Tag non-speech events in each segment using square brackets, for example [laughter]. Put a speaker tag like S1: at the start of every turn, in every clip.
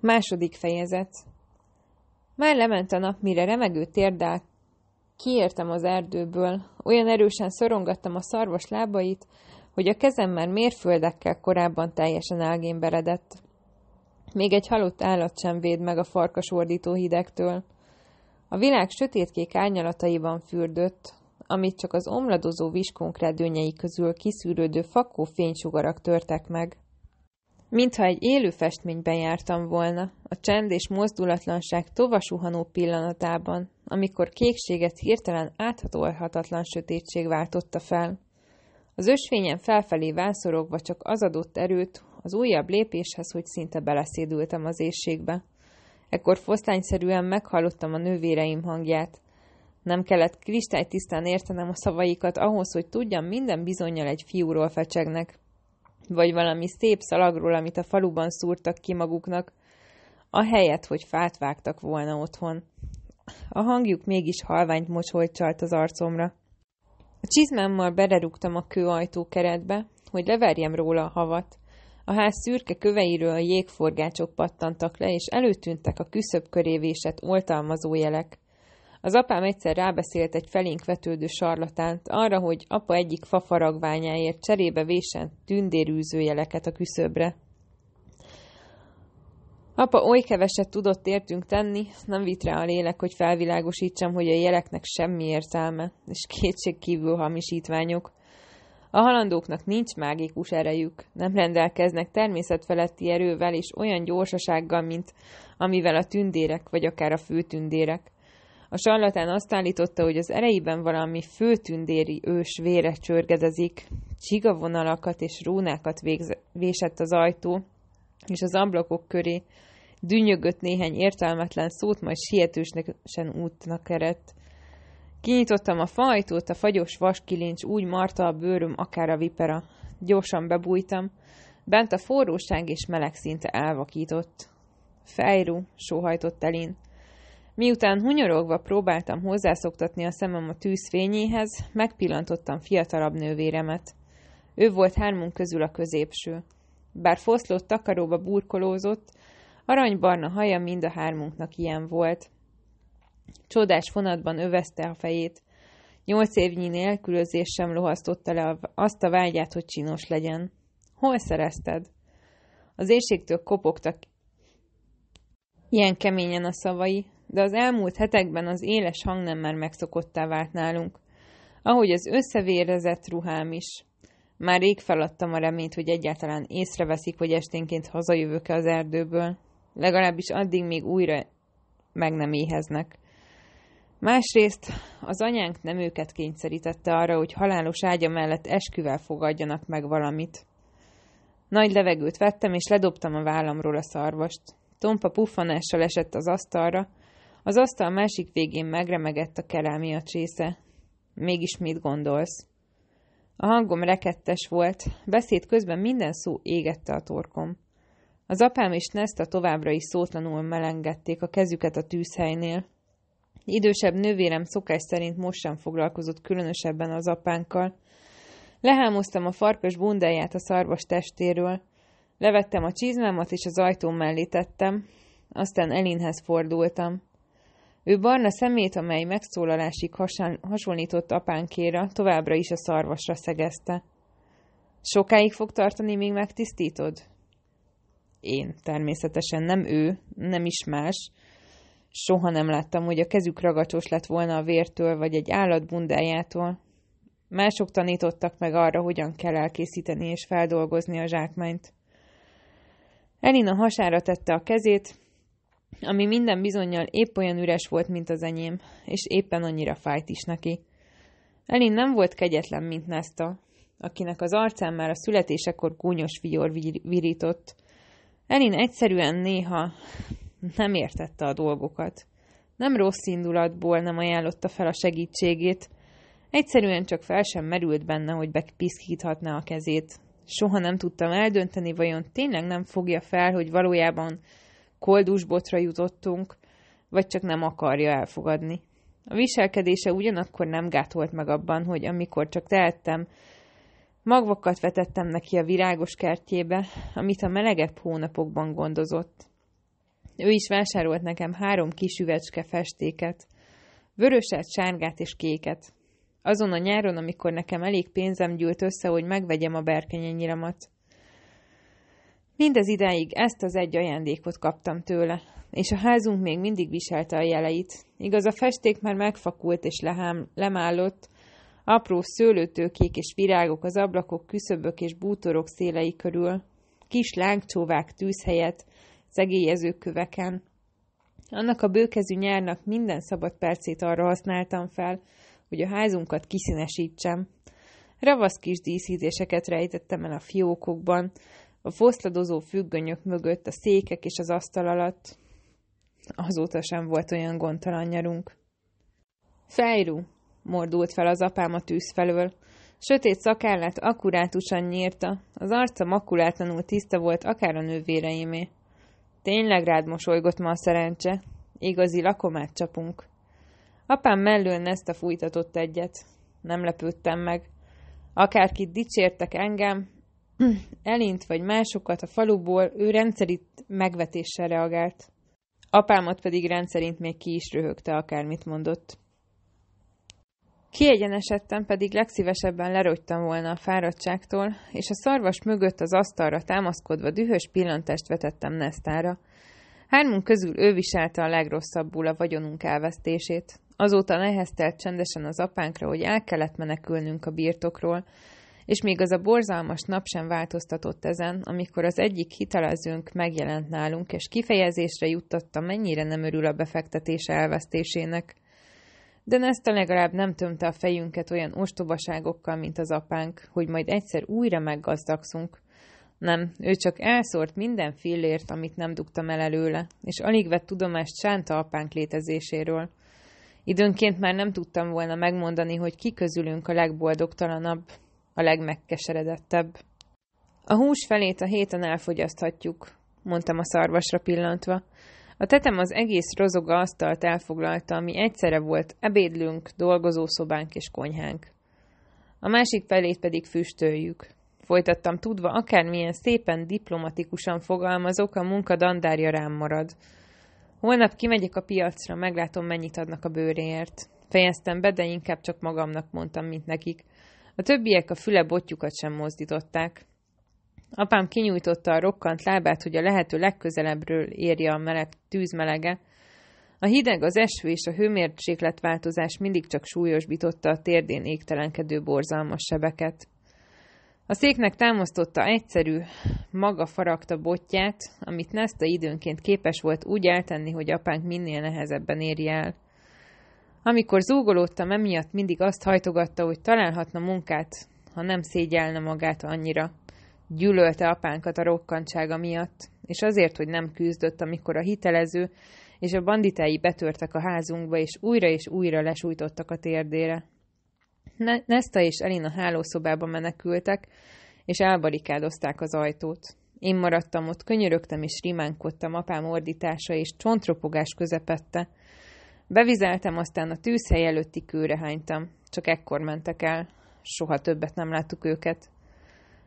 S1: Második fejezet Már lement a nap, mire remegő térdel kiértem az erdőből, olyan erősen szorongattam a szarvas lábait, hogy a kezem már mérföldekkel korábban teljesen elgémberedett. Még egy halott állat sem véd meg a farkas ordító hidegtől. A világ sötétkék árnyalataiban fürdött, amit csak az omladozó viskónk redőnyei közül kiszűrődő fakó fénysugarak törtek meg. Mintha egy élő festményben jártam volna, a csend és mozdulatlanság tovasuhanó pillanatában, amikor kékséget hirtelen áthatolhatatlan sötétség váltotta fel. Az ösvényen felfelé vászorogva csak az adott erőt, az újabb lépéshez, hogy szinte beleszédültem az éjségbe. Ekkor fosztányszerűen meghallottam a nővéreim hangját. Nem kellett kristálytisztán értenem a szavaikat ahhoz, hogy tudjam, minden bizonyal egy fiúról fecsegnek vagy valami szép szalagról, amit a faluban szúrtak ki maguknak, a helyet, hogy fát vágtak volna otthon. A hangjuk mégis halványt mosolyt csalt az arcomra. A csizmámmal belerúgtam a kőajtó keretbe, hogy leverjem róla a havat. A ház szürke köveiről a jégforgácsok pattantak le, és előtűntek a küszöb köré oltalmazó jelek. Az apám egyszer rábeszélt egy felénk vetődő sarlatánt arra, hogy apa egyik fafaragványáért cserébe vésen jeleket a küszöbre. Apa oly keveset tudott értünk tenni, nem vitt rá a lélek, hogy felvilágosítsam, hogy a jeleknek semmi értelme, és kétség kívül hamisítványok. A halandóknak nincs mágikus erejük, nem rendelkeznek természetfeletti erővel és olyan gyorsasággal, mint amivel a tündérek vagy akár a főtündérek. A sarlatán azt állította, hogy az ereiben valami főtündéri ős vére csörgedezik, csigavonalakat és rónákat végz- vésett az ajtó, és az ablakok köré dünnyögött néhány értelmetlen szót, majd sietősen útnak kerett. Kinyitottam a fajtót, a fagyos vaskilincs úgy marta a bőröm, akár a vipera. Gyorsan bebújtam. Bent a forróság és meleg szinte elvakított. Fejrú, sóhajtott elint. Miután hunyorogva próbáltam hozzászoktatni a szemem a tűzfényéhez, megpillantottam fiatalabb nővéremet. Ő volt hármunk közül a középső. Bár foszlott takaróba burkolózott, aranybarna haja mind a hármunknak ilyen volt. Csodás vonatban övezte a fejét. Nyolc évnyi nélkülözés sem lohasztotta le azt a vágyát, hogy csinos legyen. Hol szerezted? Az éjségtől kopogtak ilyen keményen a szavai, de az elmúlt hetekben az éles hang nem már megszokottá vált nálunk. Ahogy az összevérezett ruhám is. Már rég feladtam a reményt, hogy egyáltalán észreveszik, hogy esténként hazajövök-e az erdőből. Legalábbis addig még újra meg nem éheznek. Másrészt az anyánk nem őket kényszerítette arra, hogy halálos ágya mellett esküvel fogadjanak meg valamit. Nagy levegőt vettem, és ledobtam a vállamról a szarvast. Tompa puffanással esett az asztalra, az asztal másik végén megremegett a kelámia csésze. Mégis mit gondolsz? A hangom rekettes volt, beszéd közben minden szó égette a torkom. Az apám és Nesta továbbra is szótlanul melengedték a kezüket a tűzhelynél. Idősebb nővérem szokás szerint most sem foglalkozott különösebben az apánkkal. Lehámoztam a farkas bundáját a szarvas testéről, levettem a csizmámat és az ajtó mellé tettem, aztán Elinhez fordultam. Ő barna szemét, amely megszólalásig hasán, hasonlított apánkéra, továbbra is a szarvasra szegezte. Sokáig fog tartani, míg megtisztítod? Én, természetesen nem ő, nem is más. Soha nem láttam, hogy a kezük ragacsos lett volna a vértől, vagy egy állat bundájától. Mások tanítottak meg arra, hogyan kell elkészíteni és feldolgozni a zsákmányt. Elina hasára tette a kezét, ami minden bizonyal épp olyan üres volt, mint az enyém, és éppen annyira fájt is neki. Elin nem volt kegyetlen, mint Nesta, akinek az arcán már a születésekor gúnyos vigyor virított. Elin egyszerűen néha nem értette a dolgokat. Nem rossz indulatból nem ajánlotta fel a segítségét, egyszerűen csak fel sem merült benne, hogy bepiszkíthatná a kezét. Soha nem tudtam eldönteni, vajon tényleg nem fogja fel, hogy valójában koldusbotra jutottunk, vagy csak nem akarja elfogadni. A viselkedése ugyanakkor nem gátolt meg abban, hogy amikor csak tehettem, magvakat vetettem neki a virágos kertjébe, amit a melegebb hónapokban gondozott. Ő is vásárolt nekem három kis üvecske festéket, vöröset, sárgát és kéket. Azon a nyáron, amikor nekem elég pénzem gyűlt össze, hogy megvegyem a berkenyényiramat. Mindez idáig ezt az egy ajándékot kaptam tőle, és a házunk még mindig viselte a jeleit. Igaz, a festék már megfakult és lehám, lemállott, apró szőlőtőkék és virágok az ablakok, küszöbök és bútorok szélei körül, kis lángcsóvák tűz szegélyező köveken. Annak a bőkezű nyárnak minden szabad percét arra használtam fel, hogy a házunkat kiszínesítsem. Ravasz kis díszítéseket rejtettem el a fiókokban, a foszladozó függönyök mögött, a székek és az asztal alatt. Azóta sem volt olyan gondtalan nyarunk. Fejrú, mordult fel az apám a tűz felől. Sötét szakállát akkurátusan nyírta, az arca makulátlanul tiszta volt akár a nővéreimé. Tényleg rád mosolygott ma a szerencse. Igazi lakomát csapunk. Apám mellől a fújtatott egyet. Nem lepődtem meg. Akárkit dicsértek engem, [clears throat] Elint vagy másokat a faluból, ő rendszerint megvetéssel reagált. Apámat pedig rendszerint még ki is röhögte, akármit mondott. Kiegyenesedtem, pedig legszívesebben lerogytam volna a fáradtságtól, és a szarvas mögött az asztalra támaszkodva dühös pillantást vetettem Nesztára. Hármunk közül ő viselte a legrosszabbul a vagyonunk elvesztését. Azóta neheztelt csendesen az apánkra, hogy el kellett menekülnünk a birtokról, és még az a borzalmas nap sem változtatott ezen, amikor az egyik hitelezőnk megjelent nálunk, és kifejezésre juttatta, mennyire nem örül a befektetés elvesztésének. De Nesta legalább nem tömte a fejünket olyan ostobaságokkal, mint az apánk, hogy majd egyszer újra meggazdagszunk. Nem, ő csak elszórt minden fillért, amit nem dugtam el előle, és alig vett tudomást Sánta apánk létezéséről. Időnként már nem tudtam volna megmondani, hogy ki közülünk a legboldogtalanabb, a legmegkeseredettebb. A hús felét a héten elfogyaszthatjuk, mondtam a szarvasra pillantva. A tetem az egész rozoga asztalt elfoglalta, ami egyszerre volt ebédlünk, dolgozószobánk és konyhánk. A másik felét pedig füstöljük. Folytattam tudva, akármilyen szépen diplomatikusan fogalmazok, a munka dandárja rám marad. Holnap kimegyek a piacra, meglátom, mennyit adnak a bőréért. Fejeztem be, de inkább csak magamnak mondtam, mint nekik. A többiek a füle botjukat sem mozdították. Apám kinyújtotta a rokkant lábát, hogy a lehető legközelebbről érje a meleg tűzmelege. A hideg, az eső és a hőmérsékletváltozás mindig csak súlyosbította a térdén égtelenkedő borzalmas sebeket. A széknek támasztotta egyszerű, maga faragta botját, amit Nesta időnként képes volt úgy eltenni, hogy apánk minél nehezebben érje el. Amikor zúgolódtam emiatt, mindig azt hajtogatta, hogy találhatna munkát, ha nem szégyelne magát annyira. Gyűlölte apánkat a rokkantsága miatt, és azért, hogy nem küzdött, amikor a hitelező és a banditái betörtek a házunkba, és újra és újra lesújtottak a térdére. Nesta és Elina a hálószobába menekültek, és elbarikádozták az ajtót. Én maradtam ott, könyörögtem és rimánkodtam apám ordítása és csontropogás közepette, Bevizeltem, aztán a tűzhely előtti kőre hánytam. Csak ekkor mentek el. Soha többet nem láttuk őket.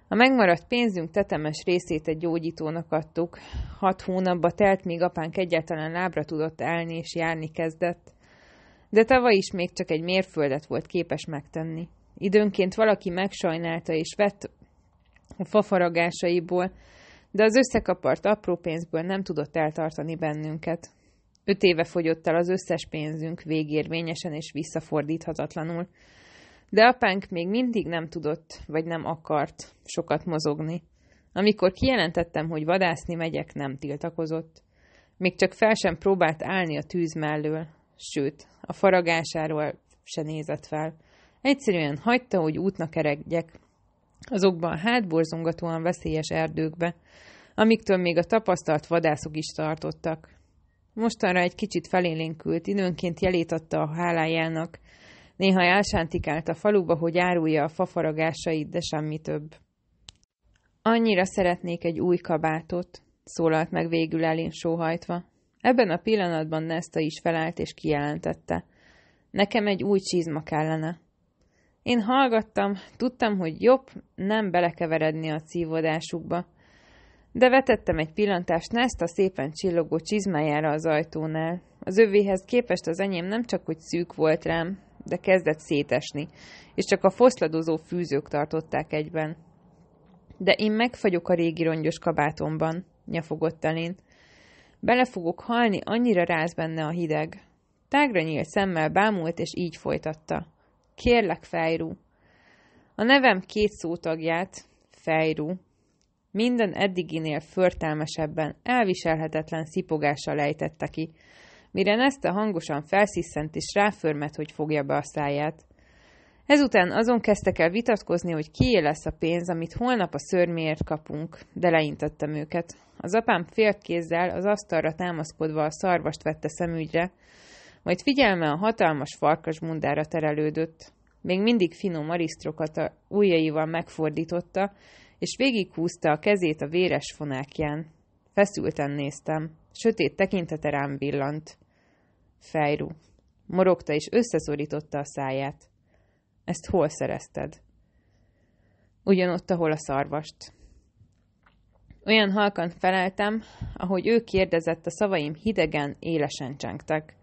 S1: A megmaradt pénzünk tetemes részét egy gyógyítónak adtuk. Hat hónapba telt, míg apánk egyáltalán lábra tudott állni és járni kezdett. De tavaly is még csak egy mérföldet volt képes megtenni. Időnként valaki megsajnálta és vett a fafaragásaiból, de az összekapart apró pénzből nem tudott eltartani bennünket. Öt éve fogyott el az összes pénzünk végérvényesen és visszafordíthatatlanul. De apánk még mindig nem tudott, vagy nem akart sokat mozogni. Amikor kijelentettem, hogy vadászni megyek, nem tiltakozott. Még csak fel sem próbált állni a tűz mellől, sőt, a faragásáról se nézett fel. Egyszerűen hagyta, hogy útnak eredjek, azokban hátborzongatóan veszélyes erdőkbe, amiktől még a tapasztalt vadászok is tartottak. Mostanra egy kicsit felélénkült, időnként jelét adta a hálájának. Néha elsántikált a faluba, hogy árulja a fafaragásait, de semmi több. Annyira szeretnék egy új kabátot, szólalt meg végül elén sóhajtva. Ebben a pillanatban Nesta is felállt és kijelentette. Nekem egy új csizma kellene. Én hallgattam, tudtam, hogy jobb nem belekeveredni a cívodásukba, de vetettem egy pillantást a szépen csillogó csizmájára az ajtónál. Az övéhez képest az enyém nem csak hogy szűk volt rám, de kezdett szétesni, és csak a foszladozó fűzők tartották egyben. De én megfagyok a régi rongyos kabátomban, nyafogott elén. Bele fogok halni, annyira ráz benne a hideg. Tágra nyílt szemmel bámult, és így folytatta. Kérlek, Fejrú. A nevem két szótagját, Fejrú, minden eddiginél förtelmesebben, elviselhetetlen szipogással lejtette ki, mire Nesta hangosan felsziszent és ráförmet, hogy fogja be a száját. Ezután azon kezdtek el vitatkozni, hogy kié lesz a pénz, amit holnap a szörméért kapunk, de leintettem őket. Az apám kézzel az asztalra támaszkodva a szarvast vette szemügyre, majd figyelme a hatalmas farkas mundára terelődött. Még mindig finom arisztrokat a ujjaival megfordította, és végighúzta a kezét a véres fonákján. Feszülten néztem. Sötét tekintete rám villant. fejru, Morogta és összeszorította a száját. Ezt hol szerezted? Ugyanott, ahol a szarvast. Olyan halkan feleltem, ahogy ő kérdezett, a szavaim hidegen, élesen csengtek.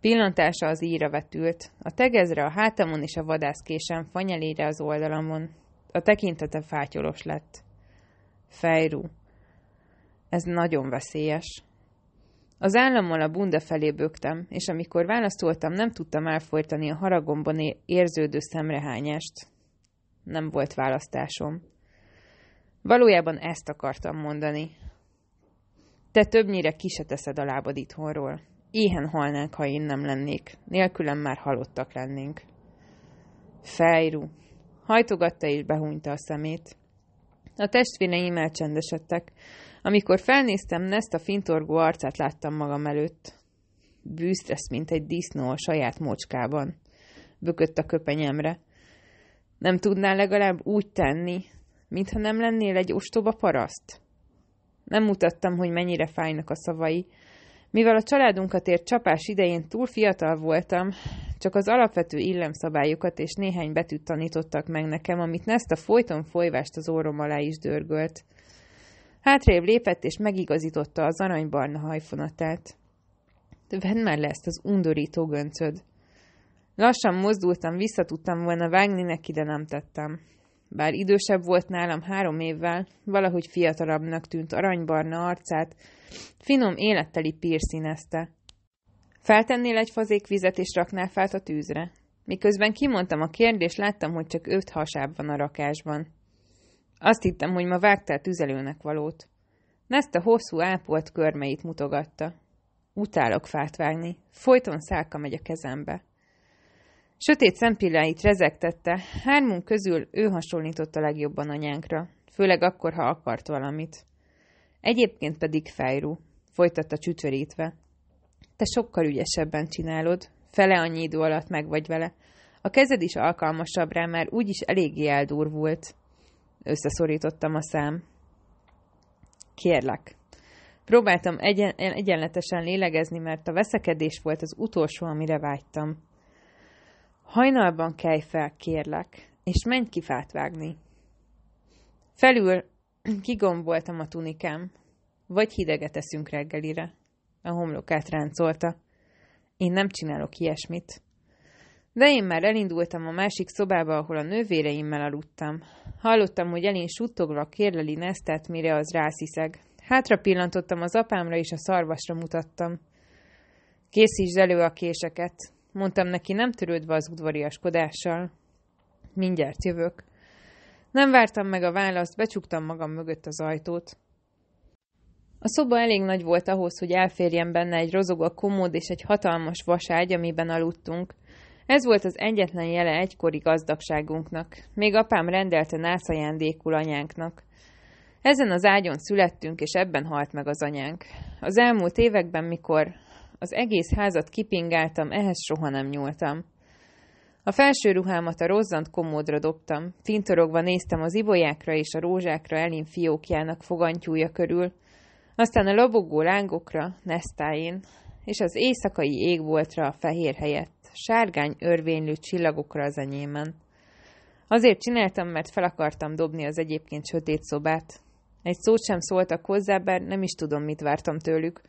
S1: Pillantása az íra vetült, a tegezre a hátamon és a vadászkésen, fanyelére az oldalamon a tekintete fátyolos lett. Fejrú. Ez nagyon veszélyes. Az állammal a bunda felé bögtem, és amikor választoltam, nem tudtam elfolytani a haragomban érződő szemrehányást. Nem volt választásom. Valójában ezt akartam mondani. Te többnyire ki se teszed a lábad itthonról. Éhen halnánk, ha én nem lennék. Nélkülem már halottak lennénk. Fejrú, Hajtogatta és behúnyta a szemét. A testvéreim elcsendesedtek. Amikor felnéztem, a fintorgó arcát láttam magam előtt. Bűztresz, mint egy disznó a saját mocskában. Bökött a köpenyemre. Nem tudnál legalább úgy tenni, mintha nem lennél egy ostoba paraszt? Nem mutattam, hogy mennyire fájnak a szavai. Mivel a családunkat ért csapás idején túl fiatal voltam, csak az alapvető illemszabályokat és néhány betűt tanítottak meg nekem, amit a folyton folyvást az orrom alá is dörgölt. Hátrébb lépett és megigazította az aranybarna hajfonatát. Vedd már le ezt az undorító göncöd. Lassan mozdultam, visszatudtam volna vágni neki, de nem tettem. Bár idősebb volt nálam három évvel, valahogy fiatalabbnak tűnt aranybarna arcát, finom életteli színezte – Feltennél egy fazék vizet és raknál fát a tűzre. Miközben kimondtam a kérdést, láttam, hogy csak öt hasáb van a rakásban. Azt hittem, hogy ma vágtál tüzelőnek valót. Nest a hosszú ápolt körmeit mutogatta. Utálok fát vágni. Folyton szálka megy a kezembe. Sötét szempilláit rezegtette, hármunk közül ő hasonlított a legjobban anyánkra, főleg akkor, ha akart valamit. Egyébként pedig fejrú, folytatta csücsörítve. Te sokkal ügyesebben csinálod, fele annyi idő alatt meg vagy vele. A kezed is alkalmasabb rá, mert úgyis eléggé eldurvult. Összeszorítottam a szám. Kérlek. Próbáltam egyen- egyenletesen lélegezni, mert a veszekedés volt az utolsó, amire vágytam. Hajnalban kelj fel, kérlek, és menj ki fát vágni. Felül kigomboltam a tunikám, vagy hideget eszünk reggelire. A homlokát ráncolta. Én nem csinálok ilyesmit. De én már elindultam a másik szobába, ahol a nővéreimmel aludtam. Hallottam, hogy elén suttogva kérleli Nesztet, mire az rásziszeg. Hátra pillantottam az apámra, és a szarvasra mutattam. Készítsd elő a késeket, mondtam neki nem törődve az udvariaskodással. Mindjárt jövök. Nem vártam meg a választ, becsuktam magam mögött az ajtót. A szoba elég nagy volt ahhoz, hogy elférjen benne egy rozog a komód és egy hatalmas vaságy, amiben aludtunk. Ez volt az egyetlen jele egykori gazdagságunknak. Még apám rendelte nászajándékul anyánknak. Ezen az ágyon születtünk, és ebben halt meg az anyánk. Az elmúlt években, mikor az egész házat kipingáltam, ehhez soha nem nyúltam. A felső ruhámat a rozzant komódra dobtam, fintorogva néztem az ibolyákra és a rózsákra elin fiókjának fogantyúja körül, aztán a lobogó lángokra, nesztáin, és az éjszakai égboltra a fehér helyett, sárgány örvénylő csillagokra az enyémen. Azért csináltam, mert fel akartam dobni az egyébként sötét szobát. Egy szót sem szóltak hozzá, bár nem is tudom, mit vártam tőlük.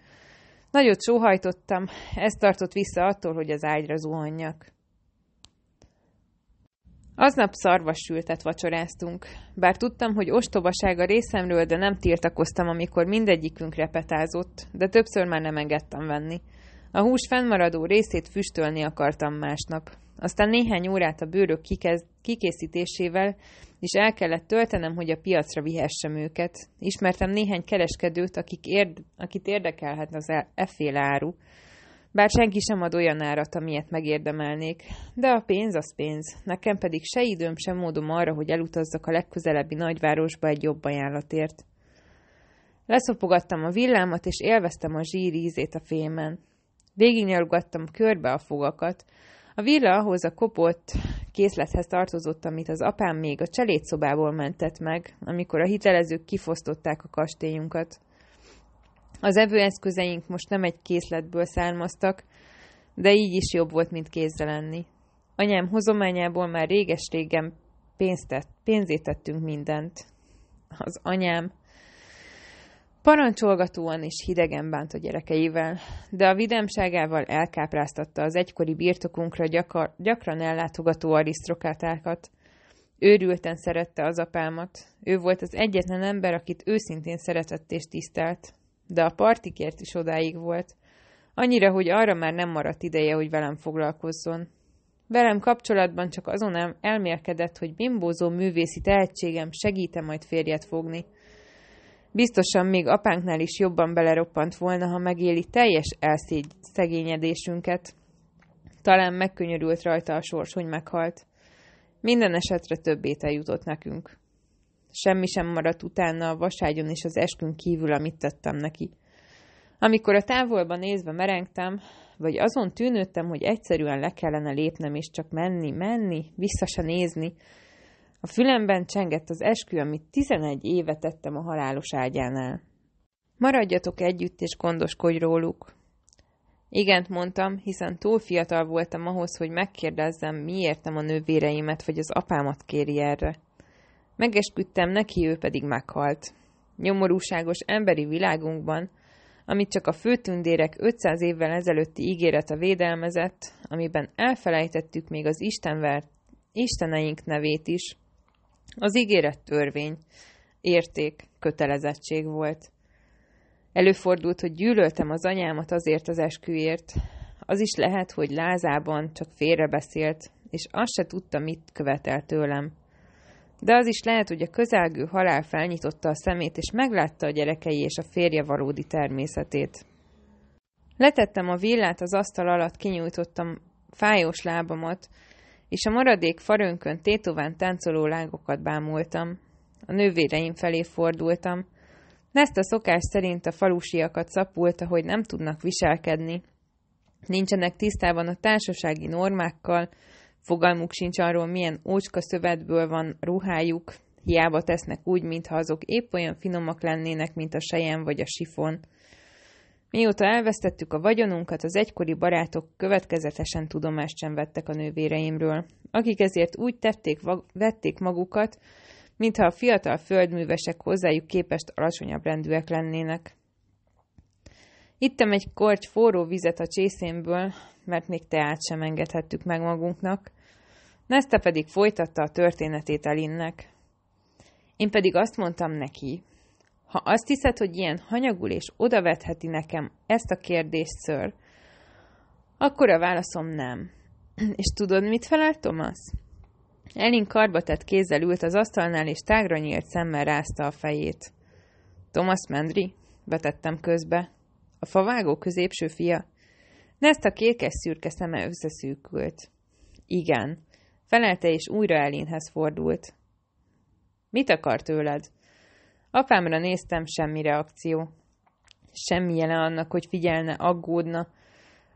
S1: Nagyot sóhajtottam, ez tartott vissza attól, hogy az ágyra zuhanjak. Aznap sültet vacsoráztunk. Bár tudtam, hogy ostobaság a részemről, de nem tiltakoztam, amikor mindegyikünk repetázott, de többször már nem engedtem venni. A hús fennmaradó részét füstölni akartam másnap. Aztán néhány órát a bőrök kikez- kikészítésével is el kellett töltenem, hogy a piacra vihessem őket. Ismertem néhány kereskedőt, akik érd- akit érdekelhet az efféle áru, bár senki sem ad olyan árat, amilyet megérdemelnék. De a pénz az pénz. Nekem pedig se időm, sem módom arra, hogy elutazzak a legközelebbi nagyvárosba egy jobb ajánlatért. Leszopogattam a villámat, és élveztem a zsír ízét a fémen. Végignyalogattam körbe a fogakat. A villa ahhoz a kopott készlethez tartozott, amit az apám még a cselédszobából mentett meg, amikor a hitelezők kifosztották a kastélyunkat. Az evőeszközeink most nem egy készletből származtak, de így is jobb volt, mint kézzel lenni. Anyám hozományából már réges-régen pénzt pénzét tettünk mindent. Az anyám parancsolgatóan és hidegen bánt a gyerekeivel, de a vidámságával elkápráztatta az egykori birtokunkra gyakor, gyakran ellátogató arisztrokátákat. Őrülten szerette az apámat, ő volt az egyetlen ember, akit őszintén szeretett és tisztelt de a partikért is odáig volt. Annyira, hogy arra már nem maradt ideje, hogy velem foglalkozzon. Velem kapcsolatban csak azon elmélkedett, hogy bimbózó művészi tehetségem segíte majd férjet fogni. Biztosan még apánknál is jobban beleroppant volna, ha megéli teljes elszegényedésünket. Talán megkönnyörült rajta a sors, hogy meghalt. Minden esetre többé jutott nekünk. Semmi sem maradt utána a vaságyon és az eskünk kívül, amit tettem neki. Amikor a távolba nézve merengtem, vagy azon tűnődtem, hogy egyszerűen le kellene lépnem, és csak menni, menni, vissza se nézni. A fülemben csengett az eskü, amit 11 éve tettem a halálos ágyánál. Maradjatok együtt, és gondoskodj róluk. Igent mondtam, hiszen túl fiatal voltam ahhoz, hogy megkérdezzem, miért nem a nővéreimet vagy az apámat kéri erre. Megesküdtem neki, ő pedig meghalt. Nyomorúságos emberi világunkban, amit csak a főtündérek 500 évvel ezelőtti ígérete védelmezett, amiben elfelejtettük még az Istenver, Isteneink nevét is, az ígéret törvény, érték, kötelezettség volt. Előfordult, hogy gyűlöltem az anyámat azért az esküért. Az is lehet, hogy lázában csak félrebeszélt, és azt se tudta, mit követel tőlem. De az is lehet, hogy a közelgő halál felnyitotta a szemét, és meglátta a gyerekei és a férje valódi természetét. Letettem a villát az asztal alatt, kinyújtottam fájós lábamat, és a maradék farönkön tétován táncoló lángokat bámultam. A nővéreim felé fordultam. Ezt a szokás szerint a falusiakat szapulta, hogy nem tudnak viselkedni. Nincsenek tisztában a társasági normákkal, Fogalmuk sincs arról, milyen ócska szövetből van ruhájuk, hiába tesznek úgy, mintha azok épp olyan finomak lennének, mint a sejem vagy a sifon. Mióta elvesztettük a vagyonunkat, az egykori barátok következetesen tudomást sem vettek a nővéreimről, akik ezért úgy tették, vették magukat, mintha a fiatal földművesek hozzájuk képest alacsonyabb rendűek lennének. Ittem egy korty forró vizet a csészémből, mert még teát sem engedhettük meg magunknak. Neszte pedig folytatta a történetét Elinnek. Én pedig azt mondtam neki, ha azt hiszed, hogy ilyen hanyagul és odavetheti nekem ezt a kérdést ször, akkor a válaszom nem. [clears throat] És tudod, mit felelt Thomas? Elin karba tett kézzel ült az asztalnál, és tágra nyílt szemmel rázta a fejét. Thomas Mendri? Vetettem közbe a favágó középső fia. Nezt a kékes-szürke szeme összeszűkült. Igen. Felelte és újra Elinhez fordult. Mit akar tőled? Apámra néztem, semmi reakció. Semmi jele annak, hogy figyelne, aggódna.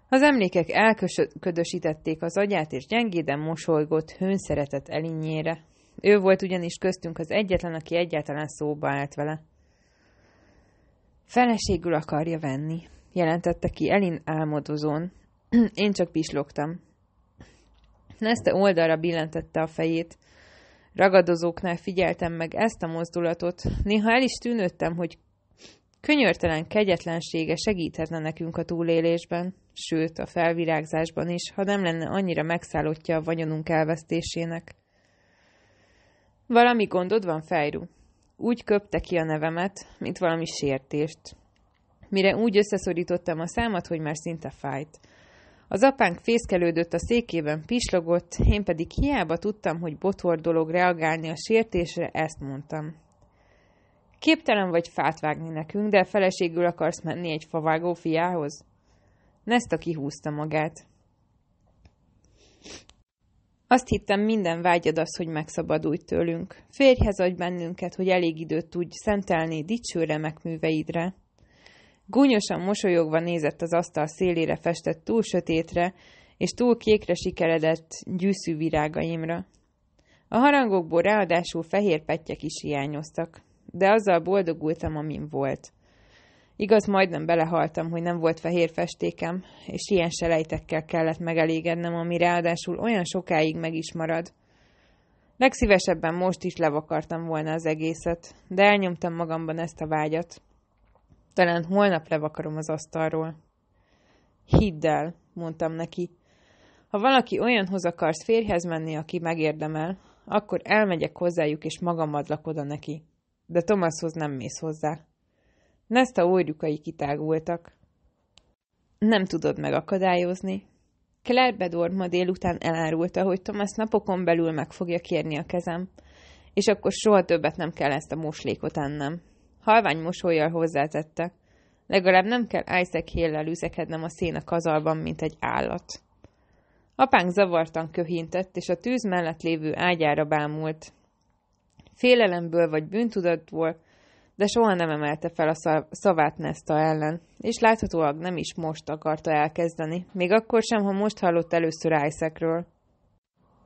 S1: Az emlékek elködösítették az agyát, és gyengéden mosolygott, hőn szeretett Elinjére. Ő volt ugyanis köztünk az egyetlen, aki egyáltalán szóba állt vele. Feleségül akarja venni, jelentette ki Elin álmodozón. [clears throat] Én csak pislogtam. Neste oldalra billentette a fejét. Ragadozóknál figyeltem meg ezt a mozdulatot. Néha el is tűnődtem, hogy könyörtelen kegyetlensége segíthetne nekünk a túlélésben, sőt a felvirágzásban is, ha nem lenne annyira megszállottja a vagyonunk elvesztésének. Valami gondod van, Fejru? Úgy köpte ki a nevemet, mint valami sértést. Mire úgy összeszorítottam a számat, hogy már szinte fájt. Az apánk fészkelődött a székében, pislogott, én pedig hiába tudtam, hogy botor dolog reagálni a sértésre, ezt mondtam. Képtelen vagy fát vágni nekünk, de feleségül akarsz menni egy favágó fiához? Nesta kihúzta magát. Azt hittem, minden vágyad az, hogy megszabadulj tőlünk. Férjhez adj bennünket, hogy elég időt tudj szentelni dicső remek műveidre. Gúnyosan mosolyogva nézett az asztal szélére festett túl sötétre, és túl kékre sikeredett gyűszű virágaimra. A harangokból ráadásul fehér pettyek is hiányoztak, de azzal boldogultam, amin volt. Igaz, majdnem belehaltam, hogy nem volt fehér festékem, és ilyen selejtekkel kellett megelégednem, ami ráadásul olyan sokáig meg is marad. Legszívesebben most is levakartam volna az egészet, de elnyomtam magamban ezt a vágyat. Talán holnap levakarom az asztalról. Hidd el, mondtam neki. Ha valaki olyanhoz akarsz férjhez menni, aki megérdemel, akkor elmegyek hozzájuk, és magam adlak oda neki. De Thomashoz nem mész hozzá. Nesta óryukai kitágultak. Nem tudod megakadályozni. Claire Bedord ma délután elárulta, hogy Thomas napokon belül meg fogja kérni a kezem, és akkor soha többet nem kell ezt a moslékot ennem. Halvány mosolyjal hozzátette. Legalább nem kell Isaac Hill-lel üzekednem a szén a kazalban, mint egy állat. Apánk zavartan köhintett, és a tűz mellett lévő ágyára bámult. Félelemből vagy bűntudatból de soha nem emelte fel a szavát Nesta ellen, és láthatólag nem is most akarta elkezdeni, még akkor sem, ha most hallott először Isaacről.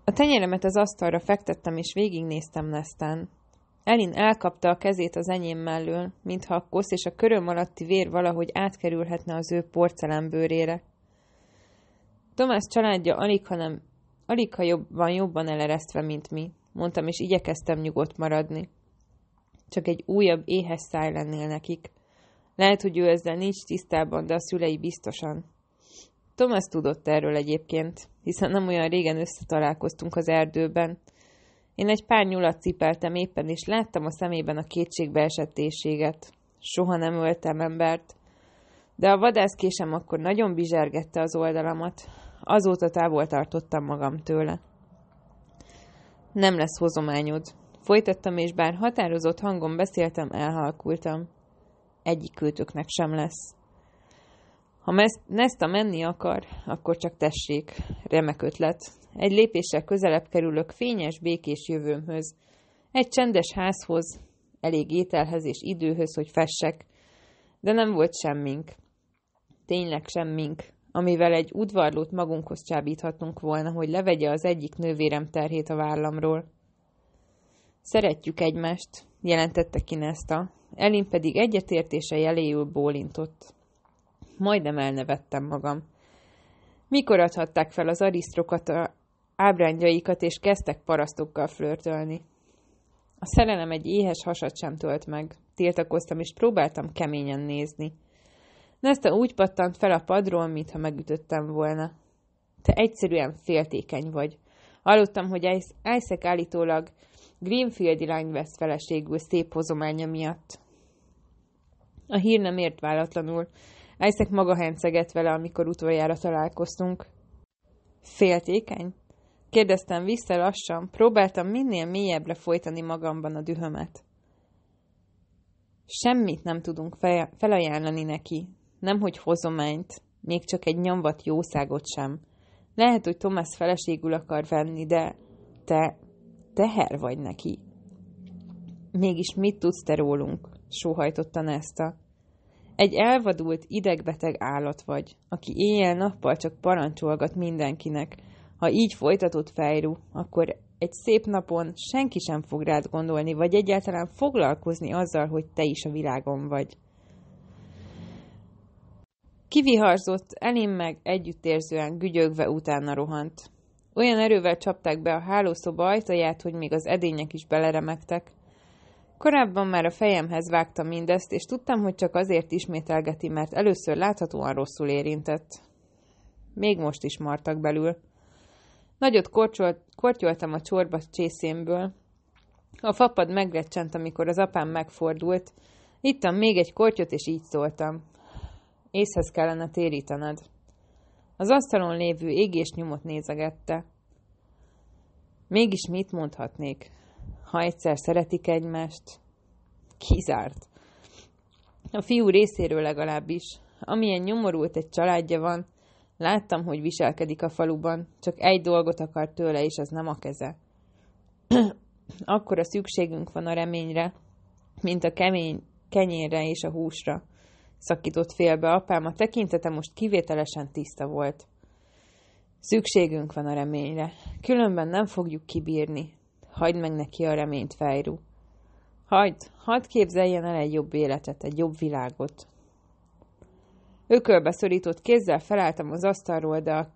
S1: A tenyeremet az asztalra fektettem, és végignéztem Nesztán. Elin elkapta a kezét az enyém mellől, mintha a kosz és a köröm alatti vér valahogy átkerülhetne az ő porcelánbőrére. Tomás családja alig, hanem alig, ha jobban, jobban eleresztve, mint mi, mondtam, és igyekeztem nyugodt maradni. Csak egy újabb éhes száj lennél nekik. Lehet, hogy ő ezzel nincs tisztában, de a szülei biztosan. Thomas tudott erről egyébként, hiszen nem olyan régen összetalálkoztunk az erdőben. Én egy pár nyulat cipeltem éppen, és láttam a szemében a kétségbeesettéséget. Soha nem öltem embert. De a vadászkésem akkor nagyon bizsergette az oldalamat. Azóta távol tartottam magam tőle. Nem lesz hozományod, Folytattam, és bár határozott hangon beszéltem, elhalkultam. Egyik kültöknek sem lesz. Ha Nesta menni akar, akkor csak tessék. Remek ötlet. Egy lépéssel közelebb kerülök fényes, békés jövőmhöz. Egy csendes házhoz, elég ételhez és időhöz, hogy fessek. De nem volt semmink. Tényleg semmink, amivel egy udvarlót magunkhoz csábíthatunk volna, hogy levegye az egyik nővérem terhét a vállamról. Szeretjük egymást, jelentette ki Nesta. Elin pedig egyetértése jeléül bólintott. Majdnem elnevettem magam. Mikor adhatták fel az a ábrányjaikat és kezdtek parasztokkal flörtölni? A szerelem egy éhes hasat sem tölt meg. Tiltakoztam, és próbáltam keményen nézni. Nesta úgy pattant fel a padról, mintha megütöttem volna. Te egyszerűen féltékeny vagy. Hallottam, hogy Isaac állítólag Greenfield irány vesz feleségül szép hozománya miatt. A hír nem ért váratlanul. Isaac maga henceget vele, amikor utoljára találkoztunk. Féltékeny? Kérdeztem vissza lassan, próbáltam minél mélyebbre folytani magamban a dühömet. Semmit nem tudunk felajánlani neki, nemhogy hozományt, még csak egy nyomvat jószágot sem. Lehet, hogy Thomas feleségül akar venni, de te teher vagy neki. Mégis mit tudsz te rólunk? sóhajtotta Nesta. Egy elvadult, idegbeteg állat vagy, aki éjjel-nappal csak parancsolgat mindenkinek. Ha így folytatod fejrú, akkor egy szép napon senki sem fog rád gondolni, vagy egyáltalán foglalkozni azzal, hogy te is a világon vagy. Kiviharzott, elém meg együttérzően gügyögve utána rohant. Olyan erővel csapták be a hálószoba ajtaját, hogy még az edények is beleremegtek. Korábban már a fejemhez vágta mindezt, és tudtam, hogy csak azért ismételgeti, mert először láthatóan rosszul érintett. Még most is martak belül. Nagyot korcsolt, kortyoltam a csorba csészémből. A fapad megrecsent, amikor az apám megfordult. Ittam még egy kortyot, és így szóltam. Észhez kellene térítened. Az asztalon lévő égés nyomot nézegette. Mégis mit mondhatnék? Ha egyszer szeretik egymást? Kizárt. A fiú részéről legalábbis. Amilyen nyomorult egy családja van, láttam, hogy viselkedik a faluban, csak egy dolgot akar tőle, és az nem a keze. [clears throat] Akkor a szükségünk van a reményre, mint a kemény kenyérre és a húsra szakított félbe apám, a tekintete most kivételesen tiszta volt. Szükségünk van a reményre. Különben nem fogjuk kibírni. Hagyd meg neki a reményt, Fejrú. Hagyd, hadd képzeljen el egy jobb életet, egy jobb világot. Ökölbe szorított kézzel felálltam az asztalról, de a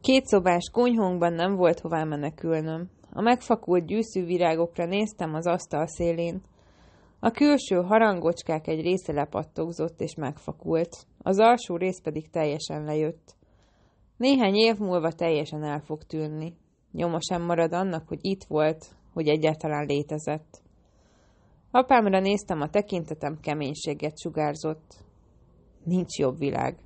S1: kétszobás konyhónkban nem volt hová menekülnöm. A megfakult gyűszű virágokra néztem az asztal szélén. A külső harangocskák egy része lepattogzott és megfakult, az alsó rész pedig teljesen lejött. Néhány év múlva teljesen el fog tűnni. Nyoma sem marad annak, hogy itt volt, hogy egyáltalán létezett. Apámra néztem, a tekintetem keménységet sugárzott. Nincs jobb világ.